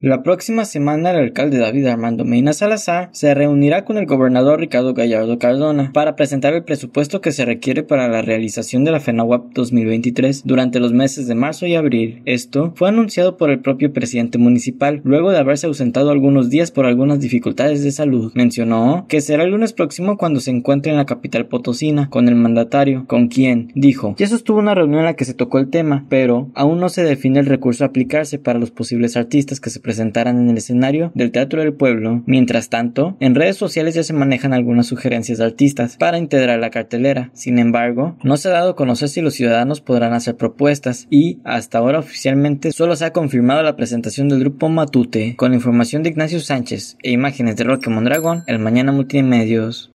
La próxima semana el alcalde David Armando Meina Salazar se reunirá con el gobernador Ricardo Gallardo Cardona para presentar el presupuesto que se requiere para la realización de la FENAWAP 2023 durante los meses de marzo y abril. Esto fue anunciado por el propio presidente municipal luego de haberse ausentado algunos días por algunas dificultades de salud. Mencionó que será el lunes próximo cuando se encuentre en la capital potosina con el mandatario, con quien dijo ya sostuvo una reunión en la que se tocó el tema, pero aún no se define el recurso a aplicarse para los posibles artistas que se presentarán en el escenario del Teatro del Pueblo. Mientras tanto, en redes sociales ya se manejan algunas sugerencias de artistas para integrar la cartelera. Sin embargo, no se ha dado a conocer si los ciudadanos podrán hacer propuestas y hasta ahora oficialmente solo se ha confirmado la presentación del grupo Matute con información de Ignacio Sánchez e imágenes de Roque Mondragón el Mañana Multimedios.